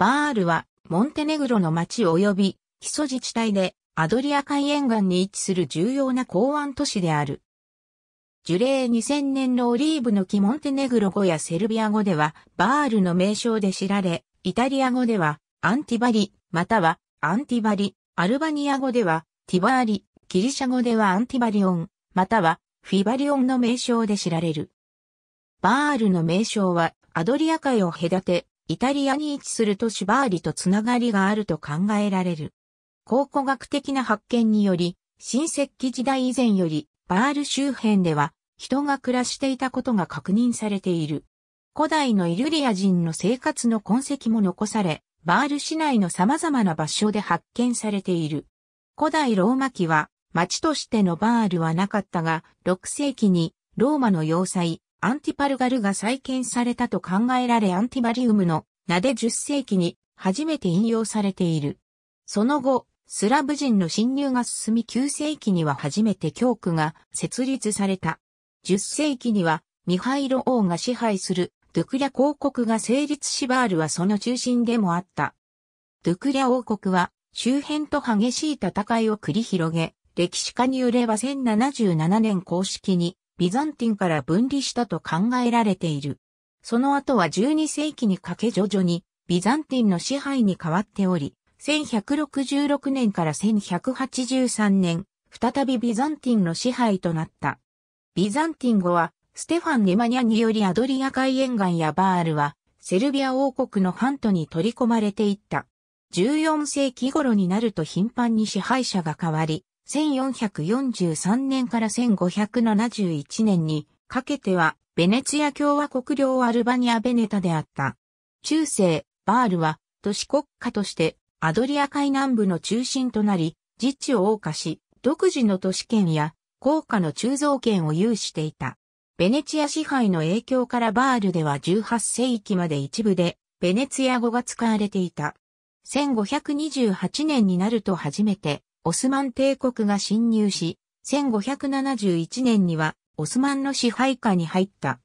バールは、モンテネグロの町及び、基礎自治体で、アドリア海沿岸に位置する重要な港湾都市である。樹齢2000年のオリーブの木モンテネグロ語やセルビア語では、バールの名称で知られ、イタリア語では、アンティバリ、または、アンティバリ、アルバニア語では、ティバーリ、ギリシャ語ではアンティバリオン、または、フィバリオンの名称で知られる。バールの名称は、アドリア海を隔て、イタリアに位置する都市バーリとつながりがあると考えられる。考古学的な発見により、新石器時代以前より、バール周辺では人が暮らしていたことが確認されている。古代のイルリア人の生活の痕跡も残され、バール市内の様々な場所で発見されている。古代ローマ期は、町としてのバールはなかったが、6世紀にローマの要塞、アンティパルガルが再建されたと考えられアンティバリウムのなで10世紀に初めて引用されている。その後、スラブ人の侵入が進み9世紀には初めて教区が設立された。10世紀にはミハイロ王が支配するドゥクリャ公国が成立しバールはその中心でもあった。ドゥクリャ王国は周辺と激しい戦いを繰り広げ、歴史家によれば1077年公式にビザンティンから分離したと考えられている。その後は12世紀にかけ徐々にビザンティンの支配に変わっており、1166年から1183年、再びビザンティンの支配となった。ビザンティン語は、ステファン・ネマニャによりアドリア海沿岸やバールは、セルビア王国のントに取り込まれていった。14世紀頃になると頻繁に支配者が変わり、1443年から1571年にかけてはベネツィア共和国領アルバニア・ベネタであった。中世、バールは都市国家としてアドリア海南部の中心となり、自治を謳歌し、独自の都市圏や高価の鋳造圏を有していた。ベネィア支配の影響からバールでは18世紀まで一部で、ベネツィア語が使われていた。1528年になると初めて、オスマン帝国が侵入し、1571年にはオスマンの支配下に入った。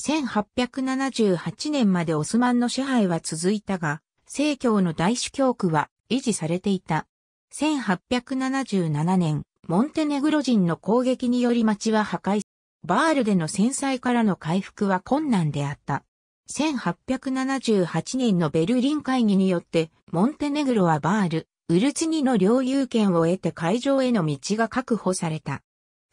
1878年までオスマンの支配は続いたが、正教の大主教区は維持されていた。1877年、モンテネグロ人の攻撃により町は破壊。バールでの戦災からの回復は困難であった。1878年のベルリン会議によって、モンテネグロはバール、ウルツニの領有権を得て会場への道が確保された。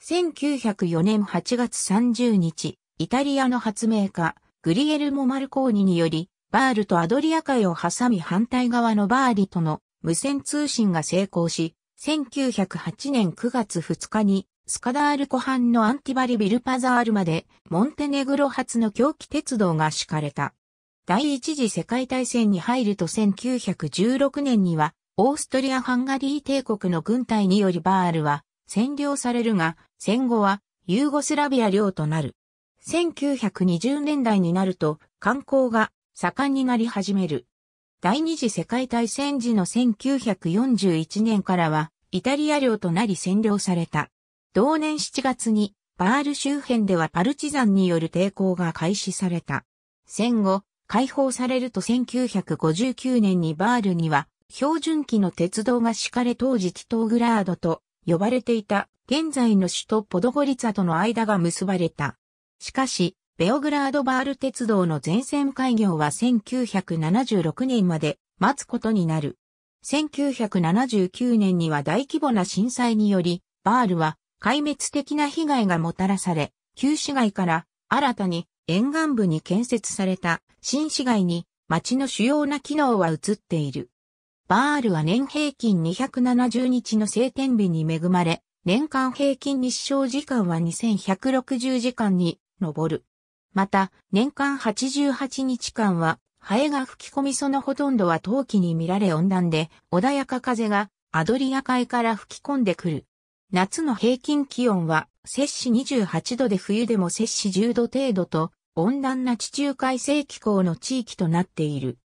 1904年8月30日、イタリアの発明家、グリエルモ・マルコーニにより、バールとアドリア海を挟み反対側のバーリとの無線通信が成功し、1908年9月2日にスカダール湖畔のアンティバリ・ビルパザールまでモンテネグロ発の狂気鉄道が敷かれた。第一次世界大戦に入ると1916年にはオーストリア・ハンガリー帝国の軍隊によりバールは占領されるが、戦後はユーゴスラビア領となる。1920年代になると観光が盛んになり始める。第二次世界大戦時の1941年からはイタリア領となり占領された。同年7月にバール周辺ではパルチザンによる抵抗が開始された。戦後、解放されると1959年にバールには標準機の鉄道が敷かれ当時ティトーグラードと呼ばれていた現在の首都ポドゴリツァとの間が結ばれた。しかし、ベオグラードバール鉄道の全線開業は1976年まで待つことになる。1979年には大規模な震災により、バールは壊滅的な被害がもたらされ、旧市街から新たに沿岸部に建設された新市街に街の主要な機能は移っている。バールは年平均270日の晴天日に恵まれ、年間平均日照時間は2160時間に上る。また、年間88日間は、ハエが吹き込みそのほとんどは冬季に見られ温暖で、穏やか風がアドリア海から吹き込んでくる。夏の平均気温は、摂氏28度で冬でも摂氏10度程度と、温暖な地中海性気候の地域となっている。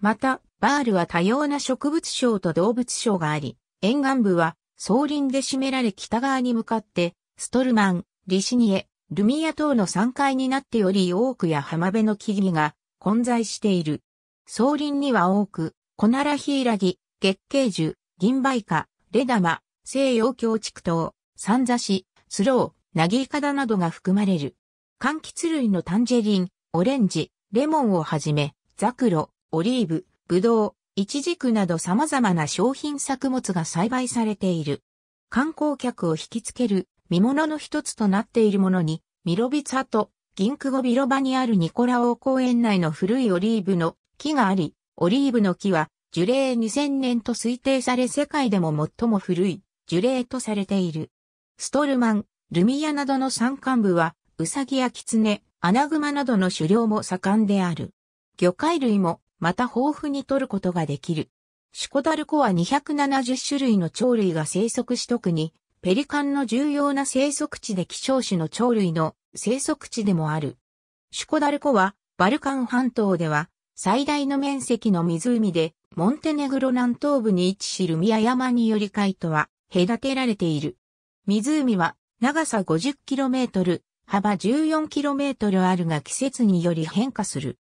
また、バールは多様な植物省と動物省があり、沿岸部は草林で占められ北側に向かって、ストルマン、リシニエ、ルミア等の山階になってより多くや浜辺の木々が混在している。草林には多く、コナラヒイラギ、月桂樹、銀梅花、レダマ、西洋京畜等、三座市、スロー、ナギイカダなどが含まれる。柑橘類のタンジェリン、オレンジ、レモンをはじめ、ザクロ、オリーブ、ブドウ、イチジクなど様々な商品作物が栽培されている。観光客を引きつける見物の一つとなっているものに、ミロビツァと銀クゴビロバにあるニコラオ公園内の古いオリーブの木があり、オリーブの木は樹齢2000年と推定され世界でも最も古い樹齢とされている。ストルマン、ルミヤなどの山間部は、ウサギやキツネ、アナグマなどの狩猟も盛んである。魚介類もまた豊富に取ることができる。シュコダルコは270種類の鳥類が生息し特に、ペリカンの重要な生息地で希少種の鳥類の生息地でもある。シュコダルコは、バルカン半島では、最大の面積の湖で、モンテネグロ南東部に位置しルミア山により海とは隔てられている。湖は長さ 50km、幅 14km あるが季節により変化する。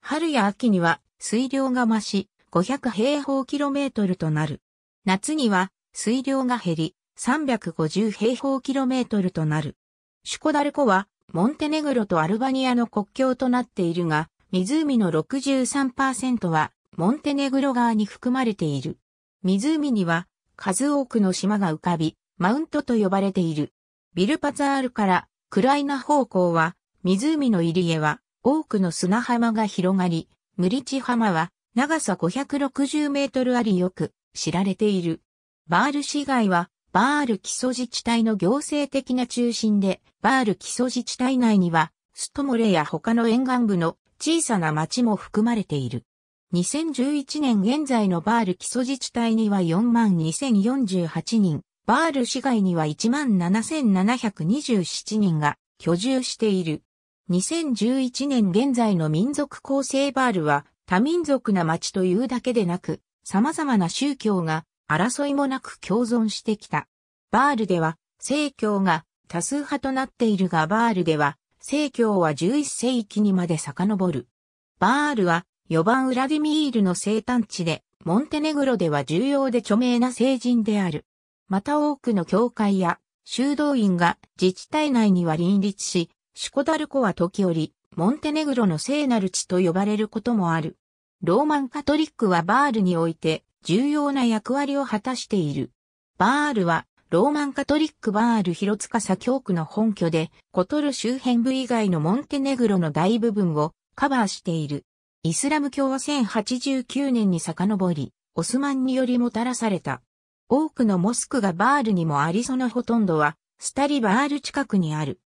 春や秋には水量が増し、500平方キロメートルとなる。夏には水量が減り、350平方キロメートルとなる。シュコダルコは、モンテネグロとアルバニアの国境となっているが、湖の63%は、モンテネグロ側に含まれている。湖には、数多くの島が浮かび、マウントと呼ばれている。ビルパザールから、クライナ方向は、湖の入り江は、多くの砂浜が広がり、無理地浜は長さ560メートルありよく知られている。バール市街はバール基礎自治体の行政的な中心で、バール基礎自治体内にはストモレや他の沿岸部の小さな町も含まれている。2011年現在のバール基礎自治体には42,048人、バール市街には17,727人が居住している。2011年現在の民族構成バールは多民族な町というだけでなく、様々な宗教が争いもなく共存してきた。バールでは、正教が多数派となっているがバールでは、正教は11世紀にまで遡る。バールは4番ウラディミールの生誕地で、モンテネグロでは重要で著名な聖人である。また多くの教会や修道院が自治体内には林立し、シュコダルコは時折、モンテネグロの聖なる地と呼ばれることもある。ローマンカトリックはバールにおいて重要な役割を果たしている。バールはローマンカトリックバール広塚左京区の本拠で、コトル周辺部以外のモンテネグロの大部分をカバーしている。イスラム教は1089年に遡り、オスマンによりもたらされた。多くのモスクがバールにもありそのほとんどは、スタリバール近くにある。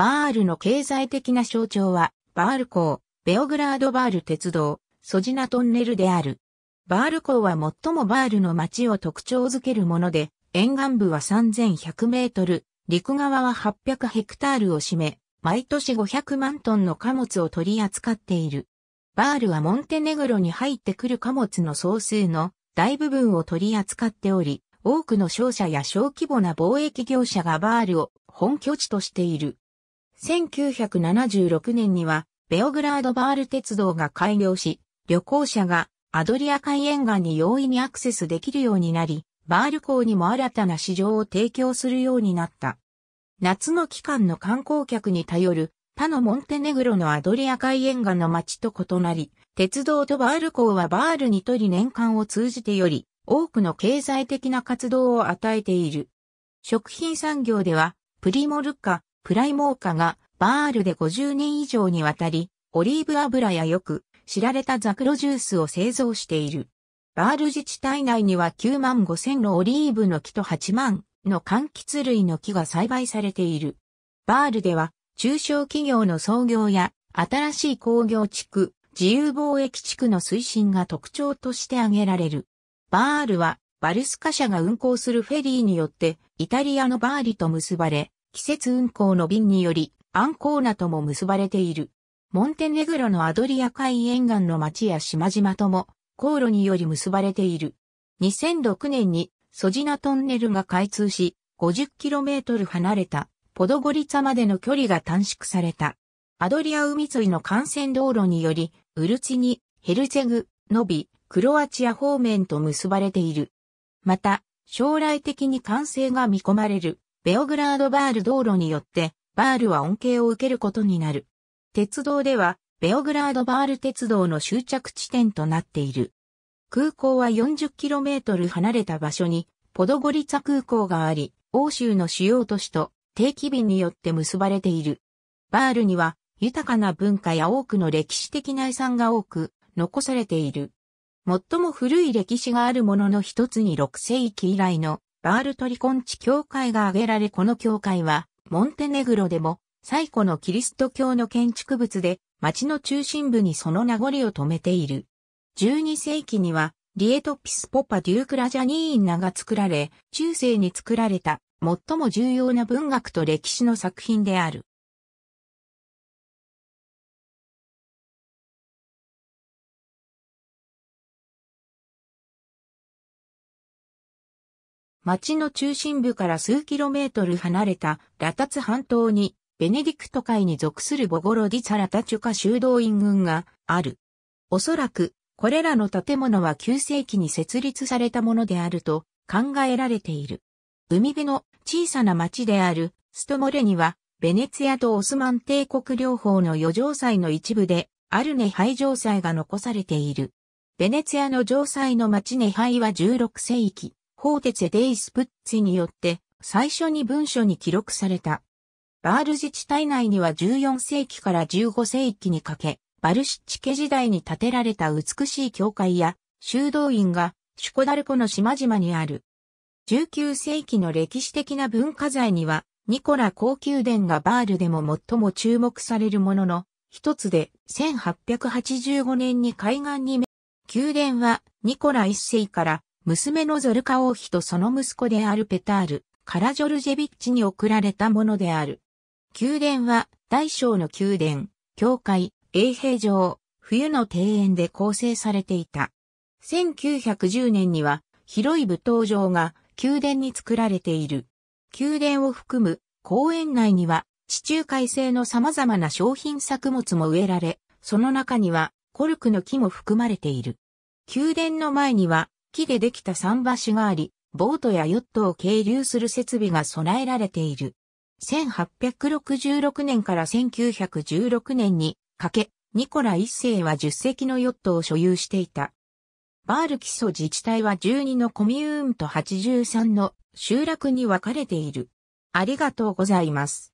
バールの経済的な象徴は、バール港、ベオグラードバール鉄道、ソジナトンネルである。バール港は最もバールの街を特徴づけるもので、沿岸部は3100メートル、陸側は800ヘクタールを占め、毎年500万トンの貨物を取り扱っている。バールはモンテネグロに入ってくる貨物の総数の大部分を取り扱っており、多くの商社や小規模な貿易業者がバールを本拠地としている。1976年には、ベオグラードバール鉄道が開業し、旅行者がアドリア海沿岸に容易にアクセスできるようになり、バール港にも新たな市場を提供するようになった。夏の期間の観光客に頼る他のモンテネグロのアドリア海沿岸の町と異なり、鉄道とバール港はバールにとり年間を通じてより多くの経済的な活動を与えている。食品産業では、プリモルカ、プライモーカがバールで50年以上にわたり、オリーブ油やよく知られたザクロジュースを製造している。バール自治体内には9万5千のオリーブの木と8万の柑橘類の木が栽培されている。バールでは中小企業の創業や新しい工業地区、自由貿易地区の推進が特徴として挙げられる。バールはバルスカ社が運行するフェリーによってイタリアのバーリと結ばれ、季節運行の便により、アンコーナとも結ばれている。モンテネグロのアドリア海沿岸の町や島々とも、航路により結ばれている。2006年にソジナトンネルが開通し、50km 離れたポドゴリツァまでの距離が短縮された。アドリア海沿いの幹線道路により、ウルチニ、ヘルゼェグ、ノビ、クロアチア方面と結ばれている。また、将来的に完成が見込まれるベオグラードバール道路によって、バールは恩恵を受けることになる。鉄道では、ベオグラードバール鉄道の終着地点となっている。空港は 40km 離れた場所に、ポドゴリツァ空港があり、欧州の主要都市と定期便によって結ばれている。バールには、豊かな文化や多くの歴史的な遺産が多く残されている。最も古い歴史があるものの一つに6世紀以来のバールトリコンチ教会が挙げられこの教会は、モンテネグロでも、最古のキリスト教の建築物で、町の中心部にその名残を止めている。12世紀には、リエトピスポパ・デュークラジャニーンナが作られ、中世に作られた、最も重要な文学と歴史の作品である。町の中心部から数キロメートル離れたラタツ半島に、ベネディクト海に属するボゴロディサラタチュカ修道院群がある。おそらく、これらの建物は9世紀に設立されたものであると考えられている。海辺の小さな町であるストモレには、ベネツィアとオスマン帝国両方の余剰祭の一部で、アルネハイ城祭が残されている。ベネツィアの城祭の町ネハイは16世紀、法ーテツェデイスプッツィによって最初に文書に記録された。バール自治体内には14世紀から15世紀にかけ、バルシッチ家時代に建てられた美しい教会や修道院がシュコダルコの島々にある。19世紀の歴史的な文化財には、ニコラ高級殿がバールでも最も注目されるものの、一つで1885年に海岸に宮殿はニコラ一世から娘のゾルカ王妃とその息子であるペタール、カラジョルジェビッチに贈られたものである。宮殿は、大小の宮殿、教会、衛兵場、冬の庭園で構成されていた。1910年には、広い舞踏場が宮殿に作られている。宮殿を含む公園内には、地中海製の様々な商品作物も植えられ、その中にはコルクの木も含まれている。宮殿の前には木でできた桟橋があり、ボートやヨットを係留する設備が備えられている。1866年から1916年にかけ、ニコラ一世は10隻のヨットを所有していた。バール基礎自治体は12のコミューンと83の集落に分かれている。ありがとうございます。